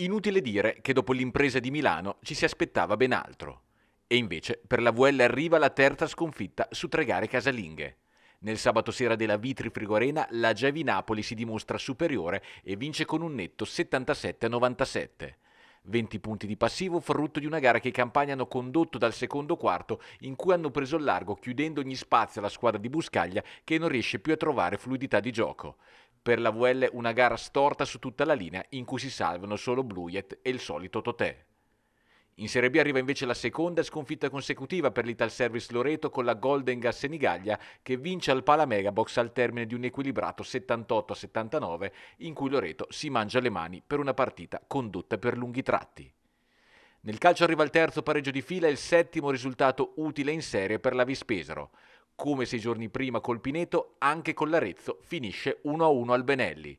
Inutile dire che dopo l'impresa di Milano ci si aspettava ben altro. E invece per la VL arriva la terza sconfitta su tre gare casalinghe. Nel sabato sera della Vitri Frigorena la Gevi Napoli si dimostra superiore e vince con un netto 77-97. 20 punti di passivo, frutto di una gara che i campani hanno condotto dal secondo quarto, in cui hanno preso il largo, chiudendo ogni spazio alla squadra di Buscaglia che non riesce più a trovare fluidità di gioco. Per la VL una gara storta su tutta la linea, in cui si salvano solo Bluiet e il solito Totè. In Serie B arriva invece la seconda sconfitta consecutiva per l'Ital Service Loreto con la Golden Gas Senigallia che vince al Pala Megabox al termine di un equilibrato 78-79 in cui Loreto si mangia le mani per una partita condotta per lunghi tratti. Nel calcio arriva il terzo pareggio di fila e il settimo risultato utile in serie per la Vispesaro. Come sei giorni prima col Pineto, anche con l'Arezzo finisce 1-1 al Benelli.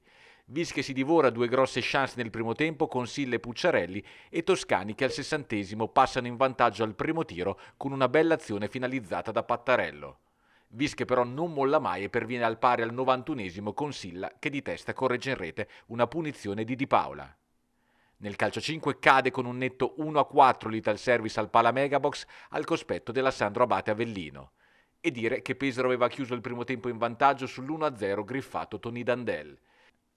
Vis che si divora due grosse chance nel primo tempo con Sille e Pucciarelli e Toscani che al sessantesimo passano in vantaggio al primo tiro con una bella azione finalizzata da Pattarello. Vis che però non molla mai e perviene al pari al 91 con Silla che di testa corregge in rete una punizione di Di Paola. Nel calcio 5 cade con un netto 1-4 l'Ital Service al Pala Megabox al cospetto della Sandro Abate Avellino. E dire che Pesaro aveva chiuso il primo tempo in vantaggio sull'1-0 griffato Tony Dandel.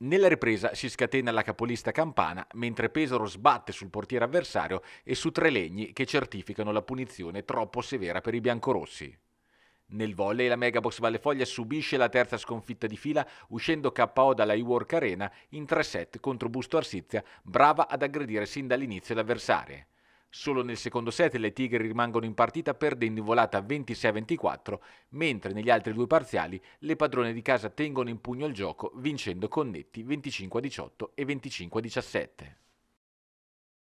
Nella ripresa si scatena la capolista campana, mentre Pesaro sbatte sul portiere avversario e su tre legni che certificano la punizione troppo severa per i biancorossi. Nel volley la Megabox Vallefoglia subisce la terza sconfitta di fila uscendo KO dalla Iwork Arena in tre set contro Busto Arsizia, brava ad aggredire sin dall'inizio l'avversario. Solo nel secondo set le Tigre rimangono in partita perdendo in volata 26-24, mentre negli altri due parziali le padrone di casa tengono in pugno il gioco vincendo con netti 25-18 e 25-17.